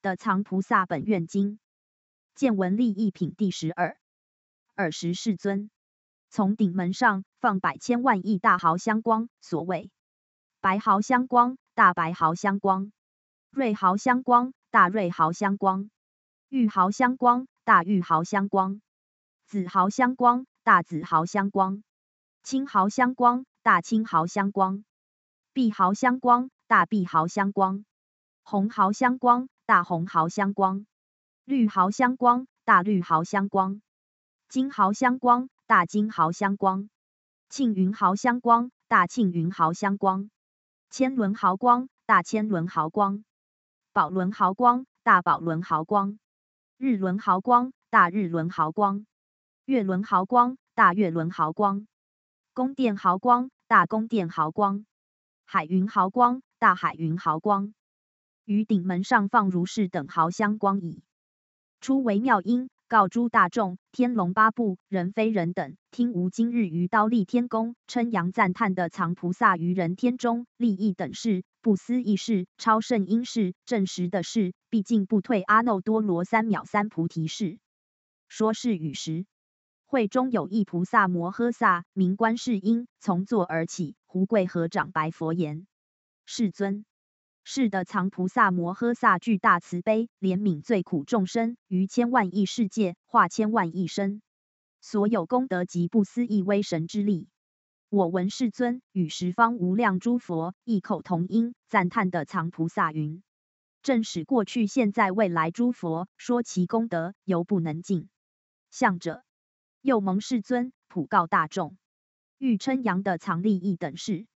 的《藏菩萨本愿经》见闻利益品第十二。尔时世尊从顶门上放百千万亿大毫相光，所谓白毫相光、大白毫相光、瑞毫相光、大瑞毫相光、玉毫相光、大玉毫相光、紫毫相光、大紫毫相光、青毫相光、大青毫相光、碧毫相光、大碧毫相光、红毫相光。大红毫相光，绿毫相光，大绿毫相光，金毫相光，大金毫相光，庆云毫相光，大庆云毫相光，千轮毫光，大千轮毫光，宝轮毫光，大宝轮毫光，日轮毫光，大日轮毫光，月轮毫光，大月轮毫光，宫殿毫光，大宫殿毫光，海云毫光，大海云毫光。于顶门上放如是等毫相光矣。出为妙音，告诸大众：天龙八部、人非人等，听吾今日于刀立天宫称扬赞叹的藏菩萨于人天中立意等事，不思议事、超圣因事、证实的事，毕竟不退阿耨多罗三藐三菩提事。说是与时，会中有一菩萨摩诃萨名观世音，从座而起，胡跪合掌白佛言：世尊。是的，藏菩萨摩诃萨具大慈悲，怜悯罪苦众生，于千万亿世界化千万亿身，所有功德及不思议神之力。我闻世尊与十方无量诸佛异口同音赞叹的藏菩萨云：正使过去、现在、未来诸佛说其功德，犹不能尽。向者又蒙世尊普告大众，欲称扬的藏利益等事。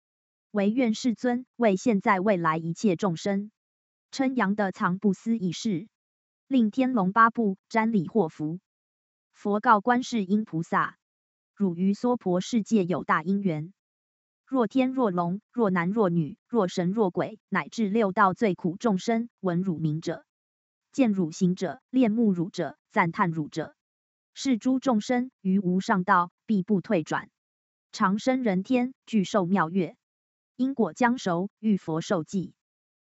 唯愿世尊为现在未来一切众生，称扬的藏布斯一事，令天龙八部沾礼祸福。佛告观世音菩萨：汝于娑婆世界有大因缘。若天若龙，若男若女，若神若鬼，乃至六道最苦众生，闻汝名者，见汝行者，恋慕汝者，赞叹汝者，是诸众生于无上道，必不退转，常生人天，具受妙乐。因果将熟，遇佛受记。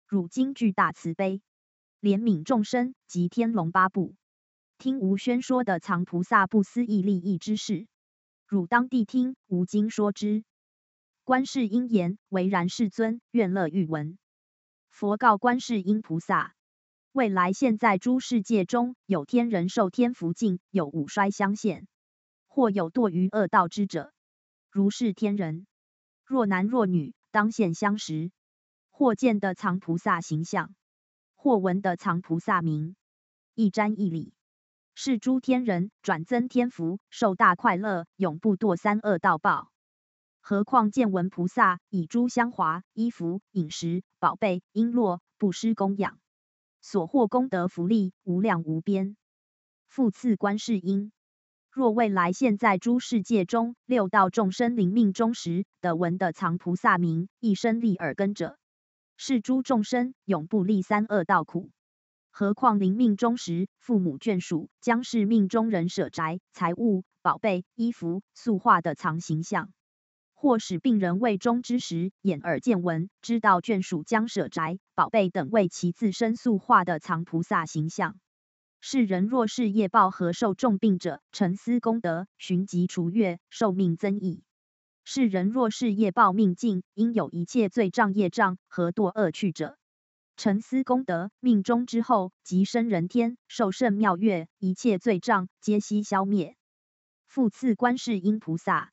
汝今具大慈悲，怜悯众生，及天龙八部。听无宣说的藏菩萨不思议利益之事，汝当地听吾经说之。观世音言：唯然世尊，愿乐欲闻。佛告观世音菩萨：未来现在诸世界中有天人受天福尽，有五衰相现，或有堕于恶道之者。如是天人，若男若女。当现相识，或见的藏菩萨形象，或闻的藏菩萨名，一瞻一礼，是诸天人转增天福，受大快乐，永不堕三恶道报。何况见闻菩萨，以诸香华、衣服、饮食、宝贝、璎珞，布施供养，所获功德福利无量无边，复次观世音。若未来现在诸世界中六道众生临命终时的闻的藏菩萨名，一生立耳根者，是诸众生永不立三恶道苦。何况临命终时，父母眷属将是命中人舍宅财物、宝贝、衣服、塑化的藏形象，或使病人未终之时，眼耳见闻，知道眷属将舍宅、宝贝等为其自身塑化的藏菩萨形象。世人若是业报和受重病者，沉思功德，寻疾除月，寿命增益；世人若是业报命尽，应有一切罪障业障和堕恶趣者，沉思功德，命中之后即生人天，受圣妙乐，一切罪障皆悉消灭。复次，观世音菩萨。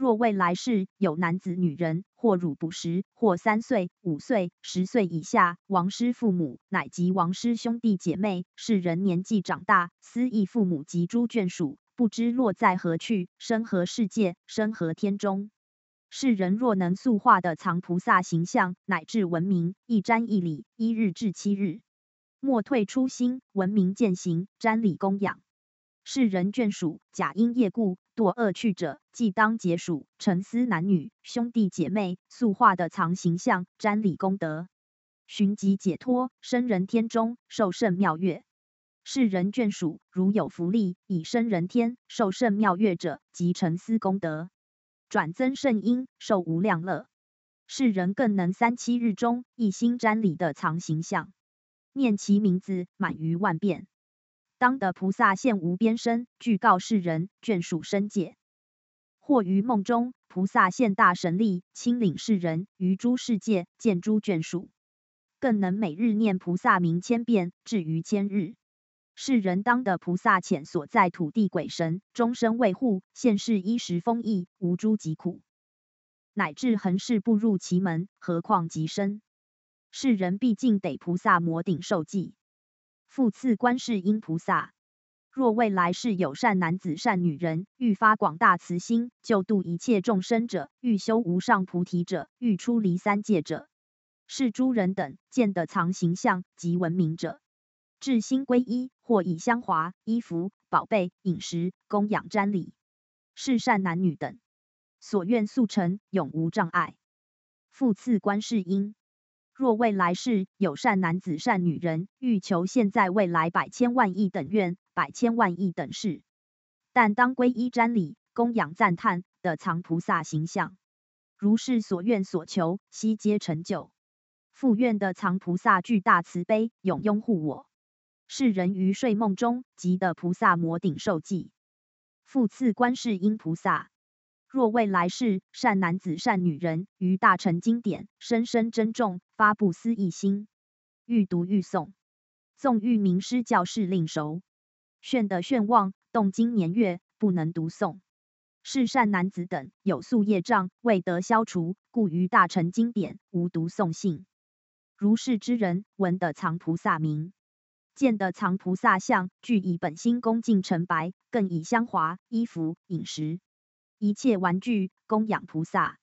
若未来世有男子、女人，或乳哺时，或三岁、五岁、十岁以下，亡师父母，乃及亡师兄弟姐妹，世人年纪长大，思忆父母及诸眷属，不知落在何去，生何世界，生何天中。世人若能塑化的藏菩萨形象，乃至文明，一瞻一礼，一日至七日，莫退初心，文明践行，瞻礼供养。世人眷属，假因业故，堕恶趣者，即当结属，沉思男女兄弟姐妹，塑化的藏形象，瞻礼功德，寻即解脱，生人天中，受胜妙乐。世人眷属如有福利，以生人天，受胜妙乐者，即沉思功德，转增圣因，受无量乐。世人更能三七日中，一心瞻礼的藏形象，念其名字，满于万遍。当得菩萨现无边身，具告世人眷属身解；或于梦中，菩萨现大神力，亲领世人于诸世界见诸眷属；更能每日念菩萨名千遍，至于千日。世人当得菩萨遣所在土地鬼神，终身为护，现世衣食丰溢，无诸疾苦；乃至恒世步入其门，何况极身？世人毕竟得菩萨摩顶受记。复次观世音菩萨，若未来世有善男子、善女人，欲发广大慈心，救度一切众生者，欲修无上菩提者，欲出离三界者，是诸人等见得藏形象及文明者，至心皈依，或以香华、衣服、宝贝、饮食、供养瞻礼，是善男女等所愿速成，永无障碍。复次观世音。若未来世有善男子、善女人，欲求现在、未来百千万亿等愿、百千万亿等事，但当归依瞻礼、供养、赞叹的藏菩萨形象，如是所愿所求悉皆成就。复愿的藏菩萨巨大慈悲，永拥护我，是人于睡梦中即得菩萨摩顶受记，复赐观世音菩萨。若未来世善男子、善女人于大乘经典深深珍重，发布思一心，欲读欲诵，诵欲名师教示令熟。炫的炫望，动经年月，不能读诵。是善男子等有宿业障未得消除，故于大乘经典无读诵性。如是之人，闻得藏菩萨名，见得藏菩萨相，具以本心恭敬承白，更以香华衣服饮食。一切玩具供养菩萨，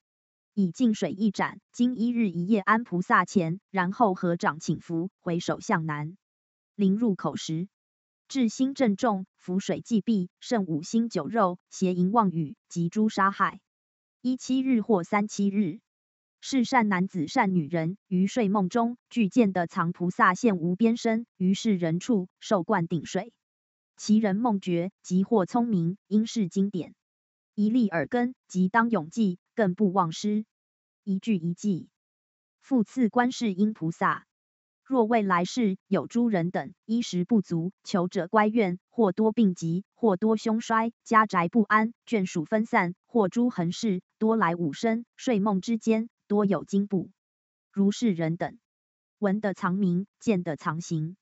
以净水一盏，经一日一夜安菩萨前，然后合掌请福，回首向南，临入口时，至心正重，福水既毕，剩五星酒肉、邪淫妄语及诸杀害。一七日或三七日，是善男子善女人于睡梦中具见的藏菩萨现无边身，于是人畜受灌顶水，其人梦觉即或聪明，因是经典。一粒耳根，即当永记，更不忘失。一句一记，复次观世音菩萨，若未来世有诸人等衣食不足，求者乖愿，或多病疾，或多凶衰，家宅不安，眷属分散，或诸横事多来五身，睡梦之间多有惊怖，如是人等，闻得藏名，见得藏形，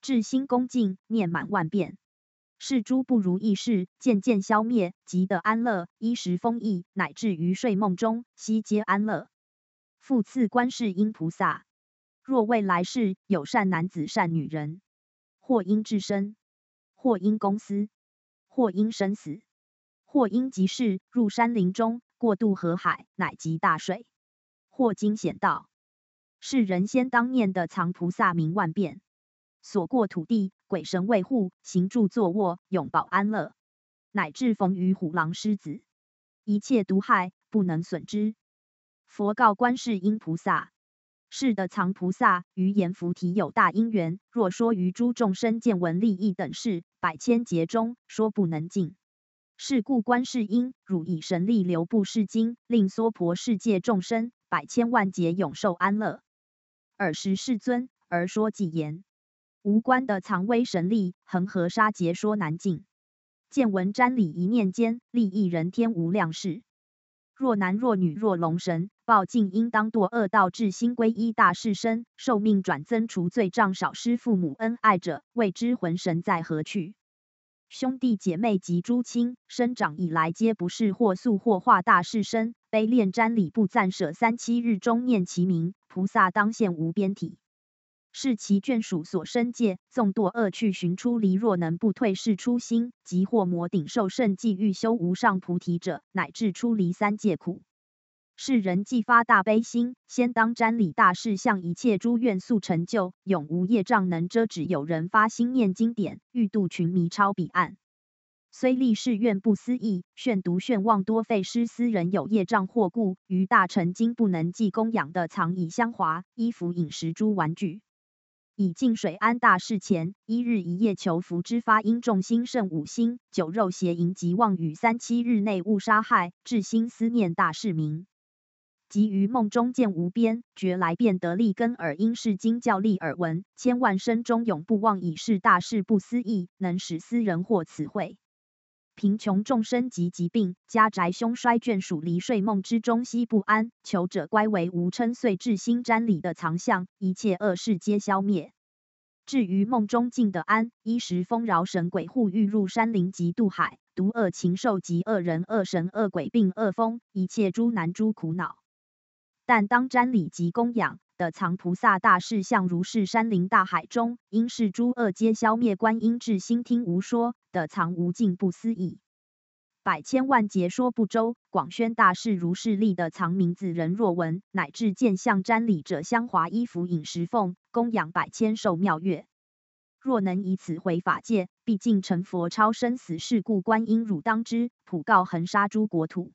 至心恭敬，念满万遍。是诸不如意事渐渐消灭，即得安乐，衣食丰溢，乃至于睡梦中悉皆安乐。复次，观世音菩萨，若未来世有善男子、善女人，或因至身，或因公司，或因生死，或因即事，入山林中，过渡河海，乃及大水，或经险道，是人先当念的藏菩萨名万遍。所过土地，鬼神卫护，行住坐卧，永保安乐。乃至逢于虎狼狮子，一切毒害，不能损之。佛告观世音菩萨：是的藏菩萨于言浮提有大因缘。若说于诸众生见闻利益等事，百千劫中说不能尽。是故观世音，汝以神力留步世经，令娑婆世界众生百千万劫永受安乐。尔时世尊而说偈言。无关的藏威神力，恒河沙劫说难尽。见闻瞻礼一念间，利益人天无量事。若男若女若龙神，报尽应当堕恶道，至心归依大士身，受命转增除罪障，少师父母恩爱者，未知魂神在何去？兄弟姐妹及诸亲，生长以来皆不是，或素或化大士身。悲恋瞻礼不暂舍，三七日中念其名，菩萨当现无边体。是其眷属所生界，纵堕恶趣，寻出离。若能不退是初心，即获魔顶受圣记，欲修无上菩提者，乃至出离三界苦。世人既发大悲心，先当瞻礼大士，向一切诸愿速成就，永无业障能遮止。有人发心念经典，欲度群迷超彼岸。虽立誓愿不思议，炫读炫望多费诗，思。人有业障或故，于大乘经不能济供养的藏以香华、衣服、饮食、诸玩具。以净水安大事前一日一夜求福之发，因众心胜五星，酒肉邪淫及妄语，三七日内勿杀害，至心思念大事明。即于梦中见无边觉来，便得立根耳，因是经教立耳闻，千万生中永不忘，以是大事不思议，能使斯人获此慧。贫穷众生及疾病，家宅凶衰，眷属离睡梦之中，心不安。求者乖为无称，遂至心瞻礼的藏相，一切恶事皆消灭。至于梦中境的安，衣食丰饶，神鬼护，欲入山林及渡海，毒恶禽兽及恶人、恶神、恶鬼并恶风，一切诸难诸苦恼，但当瞻礼及供养。的藏菩萨大士相如是山林大海中，因是诸恶皆消灭，观音至心听无说的藏无尽不思议，百千万劫说不周，广宣大士如是力的藏名字人若闻，乃至见相瞻礼者，香华衣服饮食奉供养百千寿妙乐。若能以此回法界，毕竟成佛超生死，事故观音汝当知，普告恒沙诸国土。